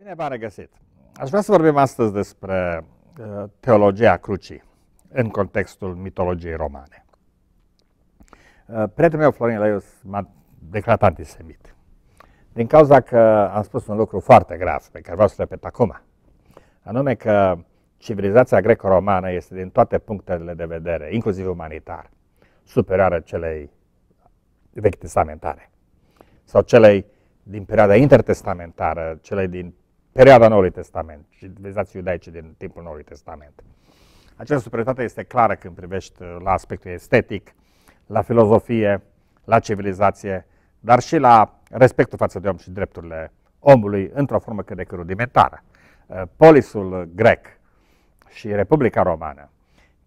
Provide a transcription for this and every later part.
Bine v-am regăsit! Aș vrea să vorbim astăzi despre uh, teologia crucii în contextul mitologiei romane. Uh, prietenul meu, Florin Leius, m-a declarat antisemit. Din cauza că am spus un lucru foarte grav, pe care vreau să-l repet acum, anume că civilizația greco-romană este din toate punctele de vedere, inclusiv umanitar, superioară celei vechi testamentare sau celei din perioada intertestamentară, celei din perioada Noului Testament, și civilizații iudaice din timpul Noului Testament. Această superioritate este clară când privești la aspectul estetic, la filozofie, la civilizație, dar și la respectul față de om și drepturile omului într-o formă cât de cât rudimentară. Uh, polisul grec și Republica Romană,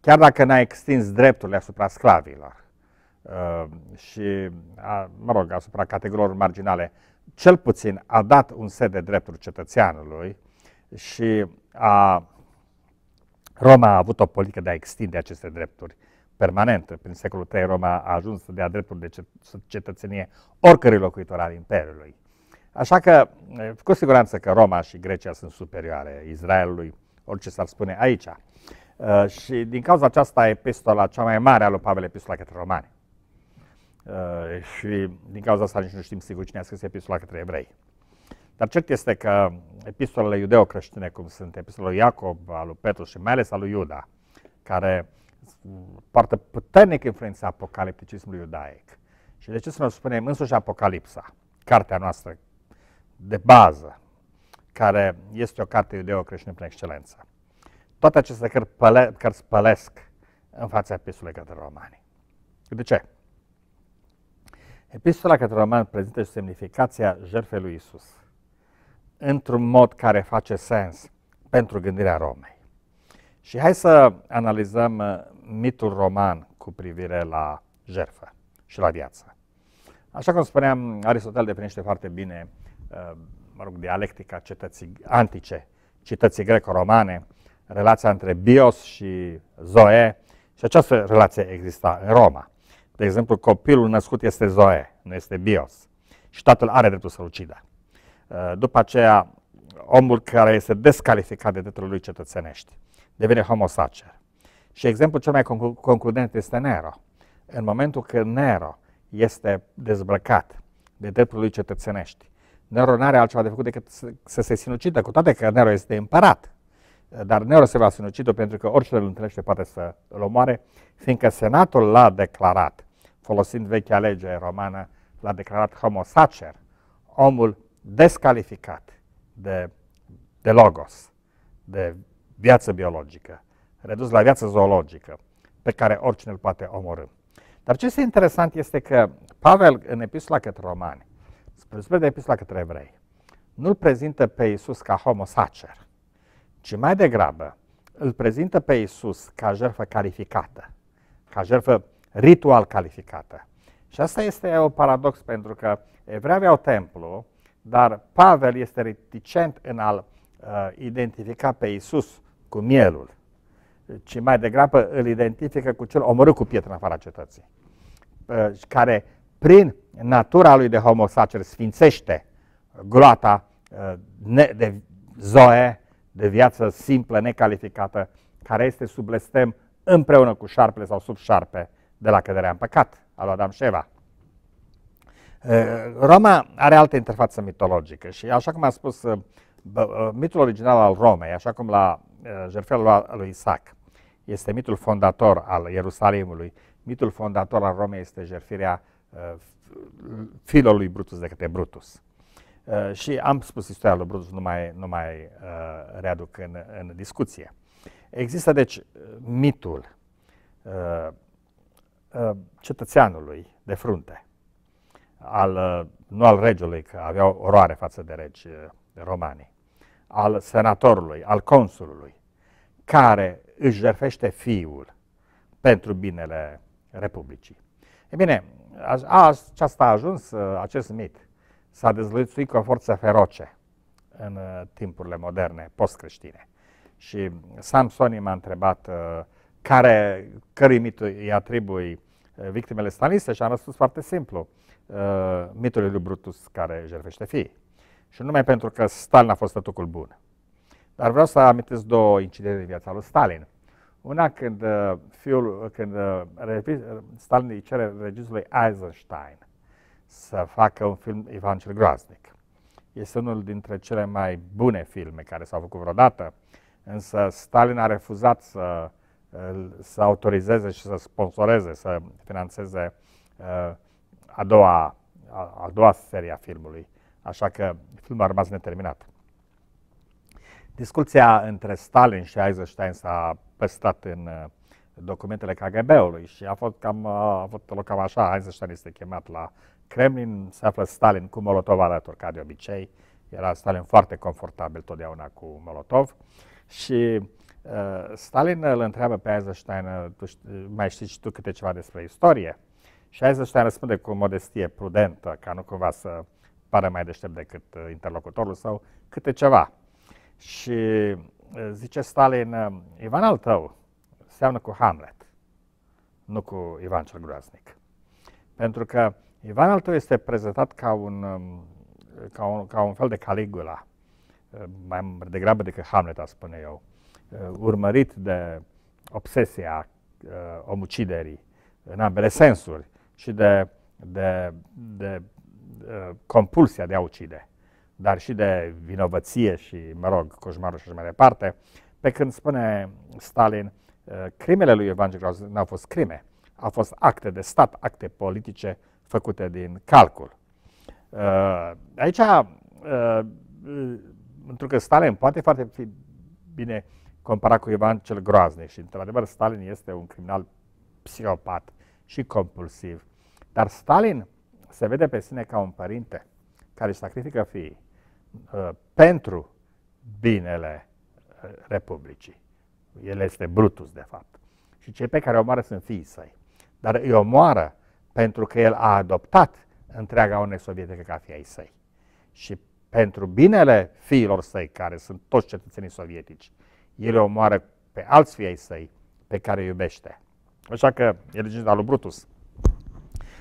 chiar dacă n-a extins drepturile asupra sclavilor uh, și, mă rog, asupra categoriilor marginale, cel puțin a dat un set de drepturi cetățeanului și a, Roma a avut o politică de a extinde aceste drepturi permanent. Prin secolul III Roma a ajuns să dea drepturi de cetățenie oricărui locuitor al Imperiului. Așa că, cu siguranță că Roma și Grecia sunt superioare Israelului, orice s-ar spune aici. Uh, și din cauza aceasta, epistola cea mai mare a lui Pavel, epistola către romani. Uh, și din cauza asta nici nu știm sigur cine a scris epistola către evrei. Dar cert este că epistolele iudeo-creștine, cum sunt epistola lui Iacob, al lui Petru și mai ales al lui Iuda, care poartă puternic influența apocalipticismului iudaic. Și de ce să nu spunem însuși Apocalipsa, cartea noastră de bază, care este o carte iudeo-creștină prin excelență. Toate aceste cărți păle- pălesc în fața epistolei către romani. De ce? Epistola către Roman prezintă și semnificația jertfei lui Isus într-un mod care face sens pentru gândirea Romei. Și hai să analizăm uh, mitul roman cu privire la jertfă și la viață. Așa cum spuneam, Aristotel definește foarte bine uh, mă rog, dialectica cetății antice, cetății greco-romane, relația între bios și zoe și această relație exista în Roma. De exemplu, copilul născut este Zoe, nu este Bios. Și tatăl are dreptul să-l ucidă. Uh, după aceea, omul care este descalificat de dreptul lui cetățenești devine homosacer. Și exemplul cel mai concludent este Nero. În momentul când Nero este dezbrăcat de dreptul lui cetățenești, Nero nu are altceva de făcut decât să se sinucidă, cu toate că Nero este împărat dar Nero se va sinucide pentru că oricine îl întâlnește poate să îl omoare, fiindcă Senatul l-a declarat, folosind vechea lege romană, l-a declarat homo sacer, omul descalificat de, de logos, de viață biologică, redus la viață zoologică, pe care oricine îl poate omorâ. Dar ce este interesant este că Pavel, în epistola către romani, spre de epistola către evrei, nu-l prezintă pe Iisus ca homo sacer, ci mai degrabă îl prezintă pe Isus ca jertfă calificată, ca jertfă ritual calificată. Și asta este un paradox pentru că evrei aveau templu, dar Pavel este reticent în a-l uh, identifica pe Isus cu mielul, ci mai degrabă îl identifică cu cel omorât cu pietre în afara cetății, uh, care prin natura lui de homosacer sfințește gloata uh, ne, de zoe, de viață simplă, necalificată, care este sub blestem împreună cu șarpele sau sub șarpe de la căderea în păcat a lui Adam Sheva. Eh, Roma are altă interfață mitologică și așa cum a spus eh, eh, mitul original al Romei, așa cum la jertfelul lui Isaac, este mitul fondator al Ierusalimului, mitul fondator al Romei este jertfirea filului Brutus de către Brutus. Uh, și am spus istoria lui Brutus, nu mai, nu mai uh, readuc în, în discuție. Există, deci, mitul uh, uh, cetățeanului de frunte, al, uh, nu al regelui, că aveau oroare față de regi uh, romani, al senatorului, al consulului, care își jerfește fiul pentru binele Republicii. E bine, aceasta a ajuns, uh, acest mit, s-a dezlățuit cu o forță feroce în uh, timpurile moderne, post-creștine. Și Samsoni m-a întrebat uh, care, cărui mit îi atribui uh, victimele staliste și am răspuns foarte simplu, mitului lui Brutus care jertfește fii. Și numai pentru că Stalin a fost stătucul bun. Dar vreau să amintesc două incidente din viața lui Stalin. Una când fiul, când Stalin îi cere regizului Eisenstein să facă un film Ivan cel Groaznic. Este unul dintre cele mai bune filme care s-au făcut vreodată, însă Stalin a refuzat să, să autorizeze și să sponsoreze, să financeze uh, a doua, a, a doua serie a filmului, așa că filmul a rămas neterminat. Discuția între Stalin și Eisenstein s-a păstrat în uh, documentele KGB-ului și a fost cam, uh, a fost loc cam așa, Eisenstein este chemat la Kremlin se află Stalin cu Molotov alături, ca de obicei. Era Stalin foarte confortabil totdeauna cu Molotov. Și uh, Stalin îl întreabă pe Eisenstein, uh, tu știi, mai știi și tu câte ceva despre istorie? Și Eisenstein răspunde cu modestie prudentă, ca nu cumva să pare mai deștept decât uh, interlocutorul său, câte ceva. Și uh, zice Stalin, Ivan al tău seamnă cu Hamlet, nu cu Ivan cel Groaznic. Pentru că Ivan al tău este prezentat ca un, um, ca un, ca un fel de Caligula, um, mai degrabă decât Hamlet, a spune eu, uh, urmărit de obsesia uh, omuciderii în ambele sensuri și de, de, de, de uh, compulsia de a ucide, dar și de vinovăție și, mă rog, coșmarul și așa mai departe, pe când spune Stalin, crimele lui Ivan nu au fost crime, au fost acte de stat, acte politice, făcute din calcul. Uh, aici, pentru uh, uh, că Stalin poate foarte fi bine comparat cu Ivan cel Groaznic și, într-adevăr, Stalin este un criminal psihopat și compulsiv. Dar Stalin se vede pe sine ca un părinte care își sacrifică fiii uh, pentru binele Republicii. El este Brutus, de fapt. Și cei pe care o omoară sunt fiii săi. Dar îi omoară pentru că el a adoptat întreaga Uniune Sovietică ca fii săi. Și pentru binele fiilor săi, care sunt toți cetățenii sovietici, el omoară pe alți fiei săi pe care îi iubește. Așa că e legenda lui Brutus.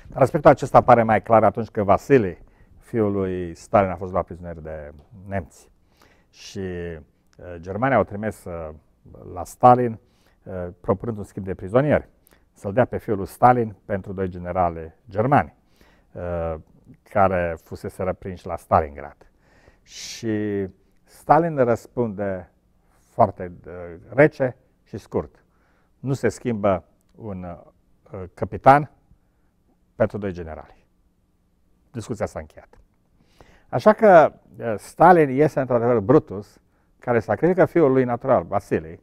Dar aspectul acesta pare mai clar atunci când Vasile, fiul lui Stalin, a fost luat prizonier de nemți. Și uh, eh, Germania au trimis uh, la Stalin uh, propunând un schimb de prizonieri să-l dea pe fiul lui Stalin pentru doi generale germani uh, care fusese răprinși la Stalingrad. Și Stalin răspunde foarte uh, rece și scurt. Nu se schimbă un uh, capitan pentru doi generali. Discuția s-a încheiat. Așa că Stalin iese într-adevăr Brutus, care sacrifică fiul lui natural, Vasilei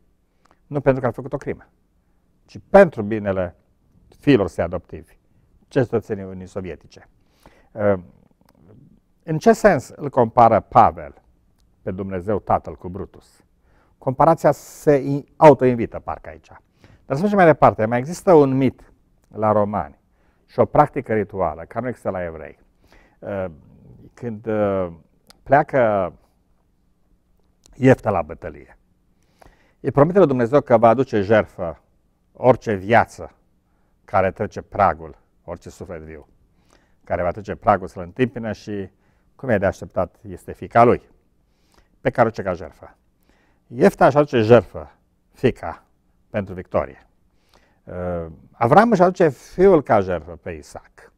nu pentru că a făcut o crimă, ci pentru binele fiilor săi adoptivi, cetățenii Unii Sovietice. Uh, în ce sens îl compară Pavel pe Dumnezeu Tatăl cu Brutus? Comparația se autoinvită parcă aici. Dar să mergem mai departe. Mai există un mit la romani și o practică rituală, care nu există la evrei. Uh, când uh, pleacă ieftă la bătălie, îi promite lui Dumnezeu că va aduce jertfă orice viață care trece pragul, orice suflet viu, care va trece pragul să-l întâmpină și, cum e de așteptat, este fica lui, pe care o ce ca jertfă. Iefta își aduce jertfă, fica, pentru victorie. Uh, Avram își aduce fiul ca jertfă pe Isaac.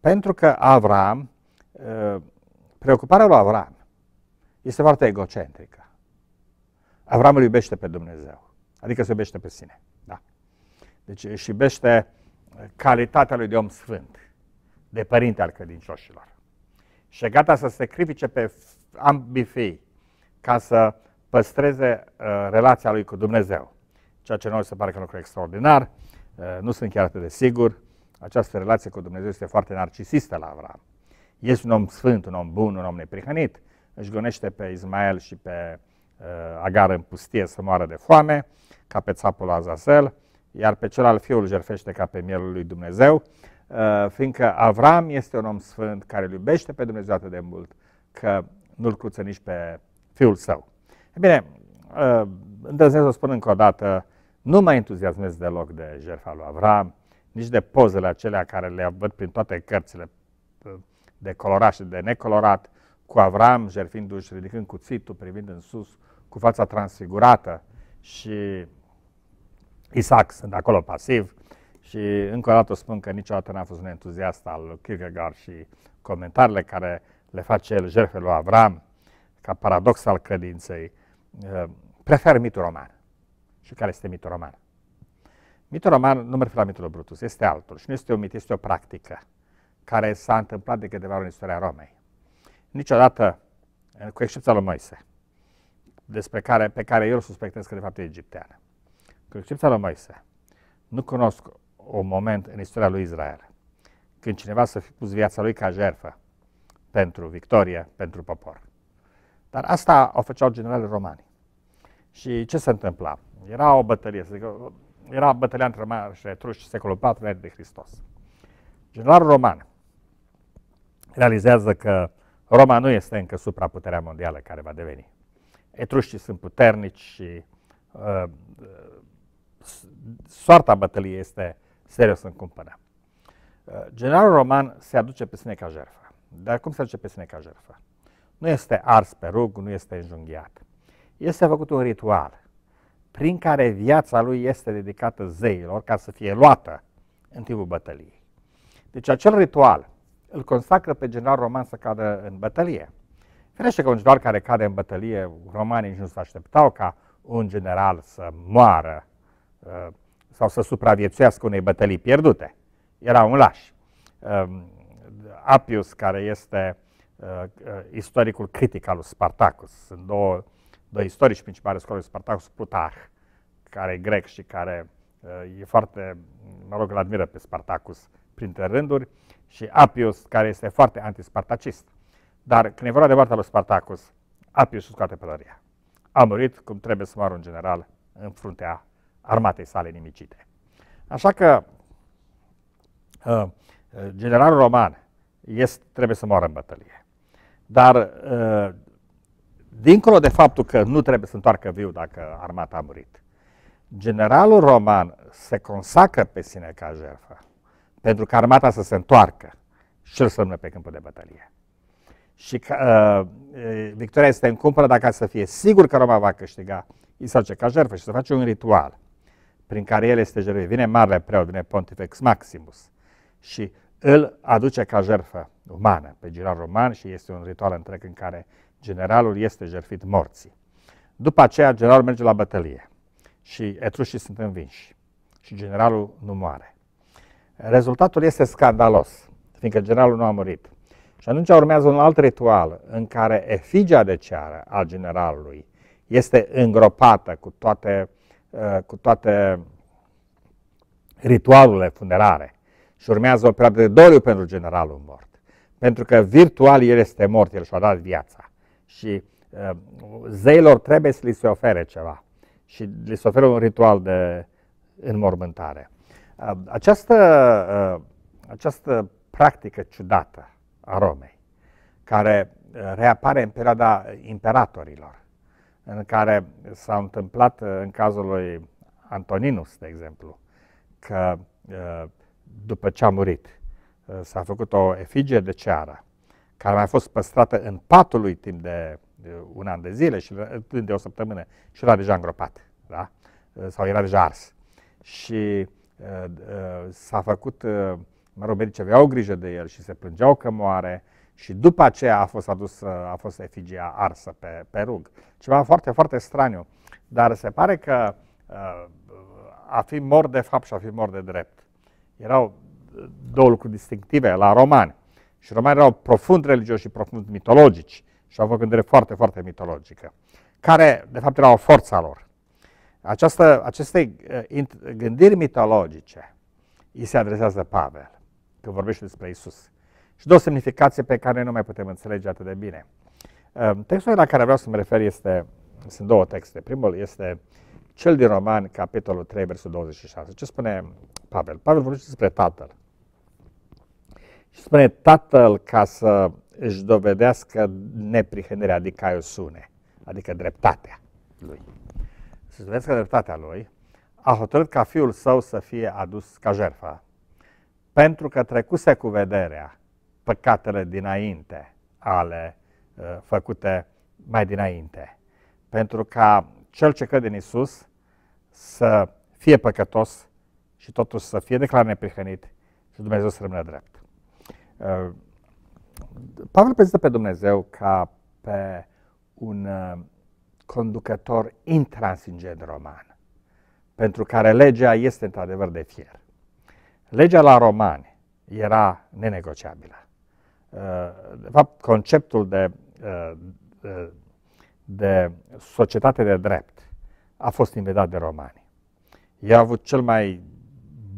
Pentru că Avram, uh, preocuparea lui Avram este foarte egocentrică. Avram îl iubește pe Dumnezeu, adică se iubește pe sine. Deci își iubește calitatea lui de om sfânt, de părinte al credincioșilor. Și e gata să se crifice pe ambii fii ca să păstreze uh, relația lui cu Dumnezeu. Ceea ce noi se pare că un lucru extraordinar, uh, nu sunt chiar atât de sigur. Această relație cu Dumnezeu este foarte narcisistă la Avram. Este un om sfânt, un om bun, un om neprihănit. Își gonește pe Ismael și pe uh, Agar în pustie să moară de foame, ca pe țapul Azazel iar pe cel al fiul jerfește ca pe mielul lui Dumnezeu, uh, fiindcă Avram este un om sfânt care îl iubește pe Dumnezeu atât de mult că nu-l cruță nici pe fiul său. E bine, uh, îndrăznesc să spun încă o dată, nu mă entuziasmez deloc de jertfa lui Avram, nici de pozele acelea care le văd prin toate cărțile uh, de colorat și de necolorat, cu Avram jertfindu-și, ridicând cuțitul, privind în sus, cu fața transfigurată și Isaac sunt acolo pasiv și încă o dată spun că niciodată n a fost un entuziast al Kierkegaard și comentariile care le face el jertfe lui Avram ca paradox al credinței. Eh, Prefer mitul roman. Și care este mitul roman? Mitul roman nu merge la mitul Brutus, este altul și nu este un mit, este o practică care s-a întâmplat de câteva ori în istoria Romei. Niciodată, eh, cu excepția lui Moise, despre care, pe care eu îl suspectez că de fapt e egipteană. Când excepția la Moise, nu cunosc un moment în istoria lui Israel când cineva să fi pus viața lui ca jertfă pentru victorie, pentru popor. Dar asta o făceau generalii romani. Și ce se întâmpla? Era o bătălie, să zic, era bătălia între romani și etruși, secolul IV de Hristos. Generalul roman realizează că Roma nu este încă supraputerea mondială care va deveni. Etruștii sunt puternici și uh, soarta bătăliei este serios în cumpănă. Uh, generalul roman se aduce pe sine ca jertfă. Dar cum se aduce pe sine ca jertfă? Nu este ars pe rug, nu este înjunghiat. Este făcut un ritual prin care viața lui este dedicată zeilor ca să fie luată în timpul bătăliei. Deci acel ritual îl consacră pe general roman să cadă în bătălie. Ferește că un general care cade în bătălie, romanii nici nu se așteptau ca un general să moară Uh, sau să supraviețuiască unei bătălii pierdute. Era un laș. Um, Apius, care este uh, uh, istoricul critic al lui Spartacus, sunt două, două istorici principali scolului Spartacus, Plutarh, care e grec și care e foarte, mă rog, îl admiră pe Spartacus printre rânduri, și Apius, care este foarte antispartacist. Dar când e vorba de moartea lui Spartacus, Apius scoate pălăria. A murit cum trebuie să moară un general în fruntea armatei sale nimicite. Așa că uh, uh generalul roman este, trebuie să moară în bătălie. Dar uh, dincolo de faptul că nu trebuie să întoarcă viu dacă armata a murit, generalul roman se consacră pe sine ca jertfă pentru că armata să se întoarcă și îl sămnă pe câmpul de bătălie. Și uh, uh, victoria este în cumpără dacă să fie sigur că Roma va câștiga, îi se ca jertfă și să face un ritual prin care el este jertfit. Vine marele preot, vine Pontifex Maximus și îl aduce ca jertfă umană pe girar roman și este un ritual întreg în care generalul este jertfit morții. După aceea, generalul merge la bătălie și etrușii sunt învinși și generalul nu moare. Rezultatul este scandalos, fiindcă generalul nu a murit. Și atunci urmează un alt ritual în care efigia de ceară a generalului este îngropată cu toate Uh, cu toate ritualurile funerare și urmează o perioadă de doriu pentru generalul mort. Pentru că virtual el este mort, el și-a dat viața. Și uh, zeilor trebuie să li se ofere ceva. Și li se oferă un ritual de înmormântare. Uh, această, uh, această practică ciudată a Romei, care uh, reapare în perioada imperatorilor, în care s-a întâmplat uh, în cazul lui Antoninus, de exemplu, că uh, după ce a murit uh, s-a făcut o efigie de ceară care mai a fost păstrată în patul lui timp de un an de zile și timp de o săptămână și era deja îngropat, da? sau era deja ars. Și s-a făcut, mă rog, medicii aveau grijă de el și se plângeau că moare, și după aceea a fost adus, uh, a fost efigia arsă pe, pe rug. Ceva foarte, foarte straniu. Dar se pare că uh, a fi mor de fapt și a fi mor de drept. Erau uh, două lucruri distinctive la romani. Și romanii erau profund religioși și profund mitologici și au o gândire foarte, foarte mitologică, care de fapt erau forța lor. Această, aceste gândiri mitologice îi se adresează Pavel, când vorbește despre Isus și de o semnificație pe care nu mai putem înțelege atât de bine. Ehm, textul la care vreau să mă refer este, sunt două texte. Primul este cel din Roman, capitolul 3, versul 26. Ce spune Pavel? Pavel vorbește despre Tatăl. Și spune Tatăl ca să își dovedească neprihănirea, adică iosune, adică dreptatea lui. să își dovedească dreptatea lui, a hotărât ca fiul său să fie adus ca jertfă, pentru că trecuse cu vederea păcatele dinainte, ale uh, făcute mai dinainte. Pentru ca cel ce crede în Isus să fie păcătos și totuși să fie declarat neprihănit și Dumnezeu să rămână drept. Uh, Pavel prezintă pe Dumnezeu ca pe un uh, conducător intransigent roman, pentru care legea este într-adevăr de fier. Legea la romani era nenegociabilă de fapt, conceptul de, de, de societate de drept a fost inventat de romani. Ei au avut cel mai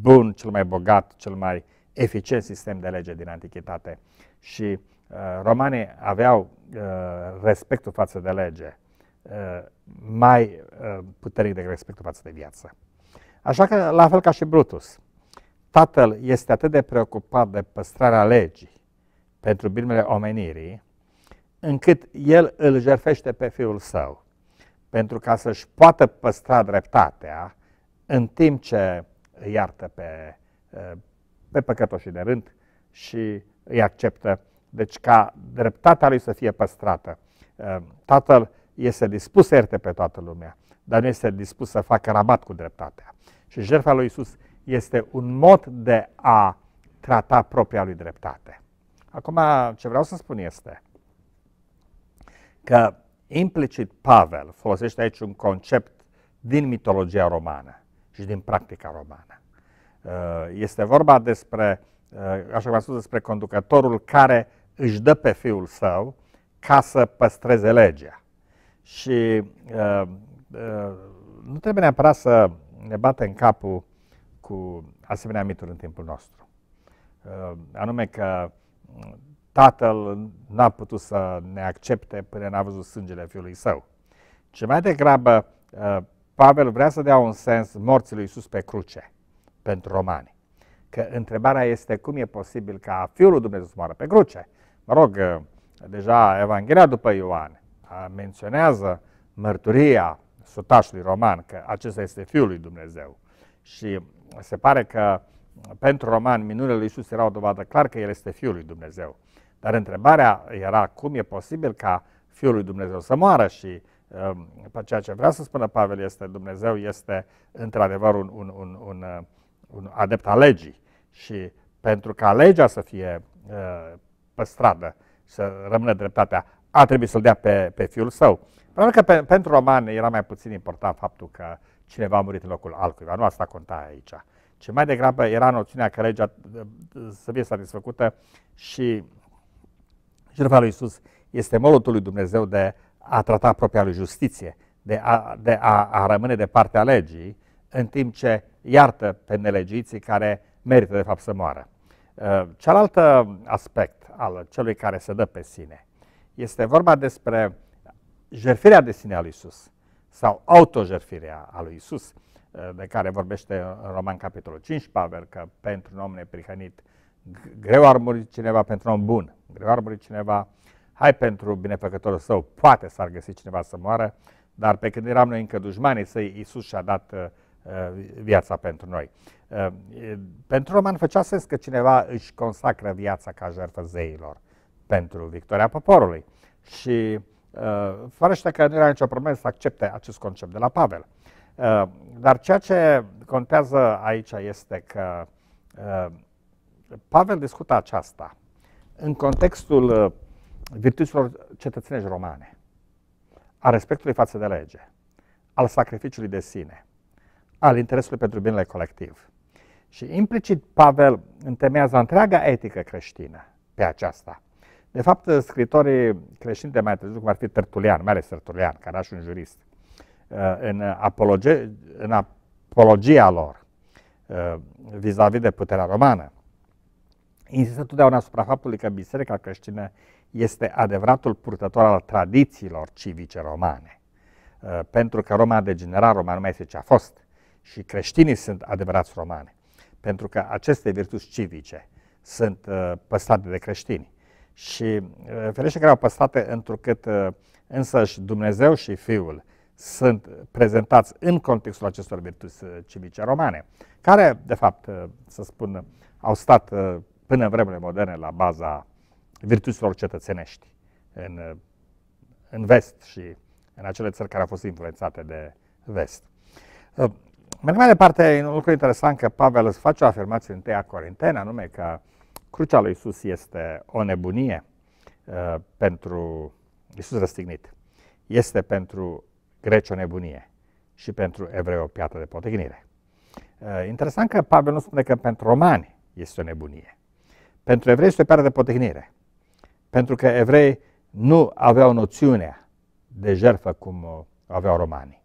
bun, cel mai bogat, cel mai eficient sistem de lege din antichitate și uh, romanii aveau uh, respectul față de lege uh, mai puternic decât respectul față de viață. Așa că, la fel ca și Brutus, tatăl este atât de preocupat de păstrarea legii pentru binele omenirii, încât el îl jerfește pe fiul său, pentru ca să-și poată păstra dreptatea în timp ce îi iartă pe, eh, pe păcătoșii de rând și îi acceptă. Deci ca dreptatea lui să fie păstrată. Eh, tatăl este dispus să ierte pe toată lumea, dar nu este dispus să facă rabat cu dreptatea. Și jertfa lui Isus este un mod de a trata propria lui dreptate. Acum, ce vreau să spun este că implicit Pavel folosește aici un concept din mitologia romană și din practica romană. Uh, este vorba despre, uh, așa cum am spus, despre conducătorul care își dă pe fiul său ca să păstreze legea. Și uh, nu trebuie neapărat să ne în capul cu asemenea mituri în timpul nostru. Anume că tatăl n-a putut să ne accepte până n-a văzut sângele fiului său. Ce mai degrabă, uh, Pavel vrea să dea un sens morții lui Iisus pe cruce pentru romani. Că întrebarea este cum e posibil ca Fiul lui Dumnezeu să moară pe cruce. Mă rog, uh, deja Evanghelia după Ioan uh, menționează mărturia sutașului roman că acesta este Fiul lui Dumnezeu. Și se pare că pentru Roman minunile lui Isus erau o dovadă clar că El este Fiul lui Dumnezeu. Dar întrebarea era cum e posibil ca Fiul lui Dumnezeu să moară și um, pe ceea ce vrea să spună Pavel este Dumnezeu este într-adevăr un, un, un, un, uh, un adept al legii și pentru ca legea să fie uh, păstrată, să rămână dreptatea, a trebuit să-l dea pe, pe fiul său. Probabil că pe, pentru romani era mai puțin important faptul că cineva a murit în locul altcuiva, nu asta conta aici ce mai degrabă era noțiunea că legea uh, să fie satisfăcută și jertfa lui Iisus este molotul lui Dumnezeu de a trata propria lui justiție, de a, de a, a rămâne de partea legii, în timp ce iartă pe nelegiții care merită de fapt să moară. Uh, cealaltă aspect al celui care se dă pe sine este vorba despre jertfirea de sine a lui Iisus sau autojertfirea a lui Iisus de care vorbește în Roman capitolul 5 Pavel, că pentru un om neprihănit greu ar muri cineva, pentru un om bun greu ar muri cineva, hai pentru binefăcătorul său, poate s-ar găsi cineva să moară, dar pe când eram noi încă dușmanii săi, Iisus și-a dat uh, viața pentru noi. Uh, pentru roman făcea sens că cineva își consacră viața ca jertfă zeilor pentru victoria poporului. Și uh, fără că nu era nicio problemă să accepte acest concept de la Pavel. Ehm, dar ceea ce contează aici este că ehm, Pavel discută aceasta în contextul ehm, virtuților cetățenești romane, a respectului față de lege, al sacrificiului de sine, al interesului pentru binele colectiv. Și implicit Pavel întemeiază întreaga etică creștină pe aceasta. De fapt, scritorii creștini de mai târziu, cum ar fi Tertulian, mai ales Tertulian, care era și un jurist, Uh, în, uh, apologie, în apologia lor uh, vis-a-vis -vis de puterea romană. Insistă totdeauna asupra faptului că biserica creștină este adevăratul purtător al tradițiilor civice romane. Pentru că Roma a degenerat, Roma nu mai este ce a fost. Și creștinii sunt adevărați romane. Pentru că aceste virtuți civice sunt păstrate de creștini. Și ferește că erau păstrate întrucât însăși Dumnezeu și Fiul sunt prezentați în contextul acestor virtuți uh, civice romane, care, de fapt, uh, să spun, uh, au stat până în vremurile moderne la baza virtuților cetățenești în, în vest și în acele țări care au fost influențate de vest. Merg mai departe, e un lucru interesant că Pavel îți face o afirmație în Teia Corinteni, anume că crucea lui Isus este o nebunie uh, pentru Isus răstignit. Este pentru greci o nebunie și pentru evrei o piatră de potignire. Eh, interesant că Pavel nu spune că pentru romani este o nebunie. Pentru evrei este o piatră de potignire. Pentru că evrei nu aveau noțiunea de jertfă cum aveau romanii.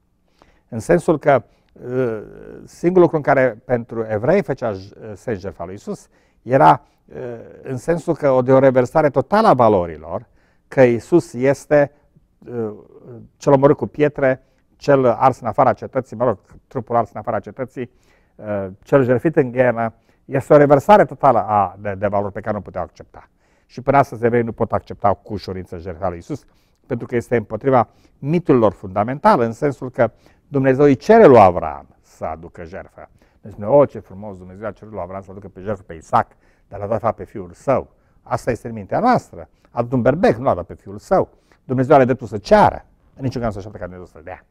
În sensul că eh, singurul lucru în care pentru evrei făcea eh, sens jertfa lui Isus era în sensul că o de o reversare totală a valorilor, că Isus este cel omorât cu pietre, cel ars în afara cetății, mă rog, trupul ars în afara cetății, uh, cel jertfit în ghenă, este o reversare totală a, de, de valori pe care nu puteau accepta. Și până astăzi evrei nu pot accepta cu ușurință jertfa lui Isus, pentru că este împotriva miturilor lor fundamental, în sensul că Dumnezeu îi cere lui Avram să aducă jertfă. Deci spune, oh, ce frumos, Dumnezeu a cerut lui Avram să aducă pe jertfă pe Isaac, dar l-a dat pe fiul său. Asta este în mintea noastră. A dat un berbec, nu l-a dat pe fiul său. Dumnezeu are dreptul să ceară. În niciun caz nu se pe care Dumnezeu să dea.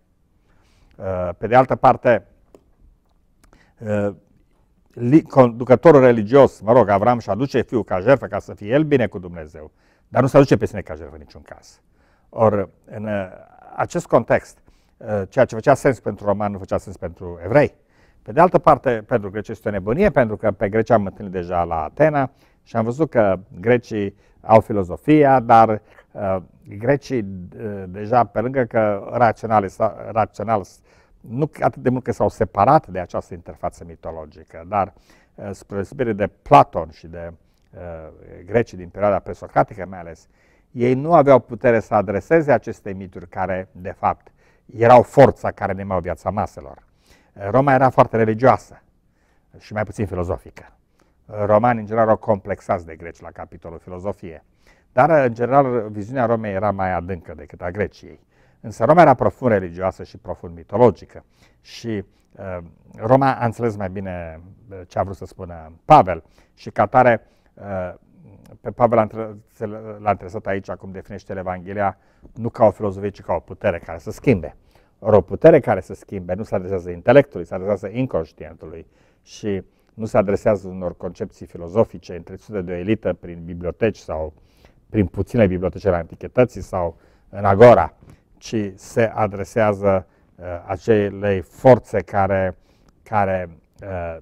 Uh, pe de altă parte, uh, conducătorul religios, mă rog, Avram și aduce fiul ca jertfă ca să fie el bine cu Dumnezeu, dar nu se aduce pe sine ca jertfă în niciun caz. Or, în uh, acest context, ceea ce făcea sens pentru roman nu făcea sens pentru evrei. Pe de altă parte, pentru greci este o nebunie, pentru că pe greci am întâlnit deja la Atena și am văzut că grecii au filozofia, dar Uh, grecii, uh, deja pe lângă că rațional, rațional nu atât de mult că s-au separat de această interfață mitologică, dar uh, spre deosebire de Platon și de grecii din perioada presocratică mai ales, ei nu aveau putere să adreseze aceste mituri care, de fapt, erau forța care mai viața maselor. Roma era foarte religioasă și mai puțin filozofică. Romanii, în general, erau complexați de greci la capitolul filozofie. Dar, în general, viziunea Romei era mai adâncă decât a Greciei. Însă Roma era profund religioasă și profund mitologică. Și uh, Roma a înțeles mai bine uh, ce a vrut să spună Pavel. Și ca tare, uh, pe Pavel l-a interesat aici, cum definește Evanghelia, nu ca o filozofie, ci ca o putere care să schimbe. Or, o putere care să schimbe nu se adresează intelectului, se adresează inconștientului și nu se adresează unor concepții filozofice întrețute de o elită prin biblioteci sau uh, prin puține bibliotecele antichetății sau în Agora, ci se adresează uh, acelei forțe care, care uh,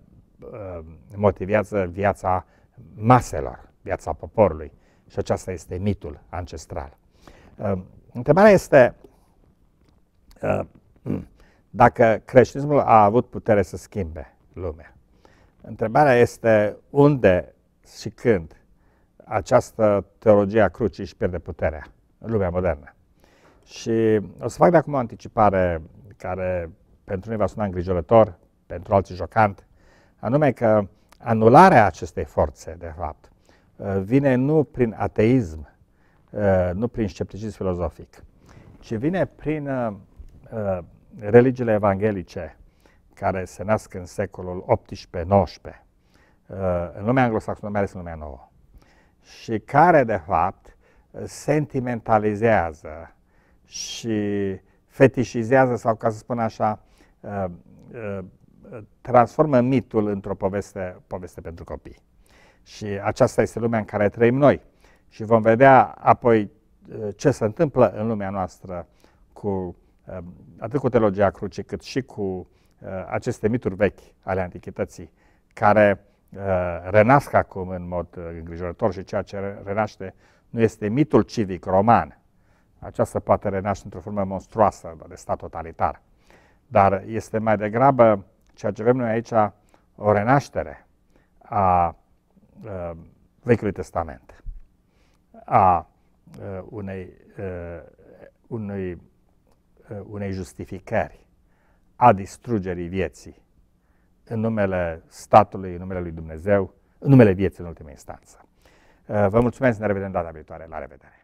uh, motivează viața maselor, viața poporului. Și aceasta este mitul ancestral. Uh, întrebarea este uh, dacă creștinismul a avut putere să schimbe lumea. Întrebarea este unde și când această teologie a crucii își pierde puterea în lumea modernă. Și o să fac de acum o anticipare care pentru noi va suna îngrijorător, pentru alții jocant, anume că anularea acestei forțe, de fapt, vine nu prin ateism, nu prin scepticism filozofic, ci vine prin uh, religiile evanghelice care se nasc în secolul 18-19, uh, în lumea anglosaxonă, mai ales în lumea nouă și care, de fapt, sentimentalizează și fetișizează, sau ca să spun așa, uh, uh, transformă mitul într-o poveste, poveste pentru copii. Și aceasta este lumea în care trăim noi. Și vom vedea apoi uh, ce se întâmplă în lumea noastră cu atât cu teologia crucii, cât și cu aceste mituri vechi ale antichității, care Uh, renasc acum în mod uh, îngrijorător și ceea ce renaște nu este mitul civic roman. Aceasta poate renaște într-o formă monstruoasă de stat totalitar. Dar este mai degrabă ceea ce avem noi aici o renaștere a, a uh, Vechiului Testament, a unei, unei, unei justificări, a distrugerii vieții, în numele statului, în numele lui Dumnezeu, în numele vieții în ultima instanță. Uh, vă mulțumesc, ne revedem data viitoare. La revedere!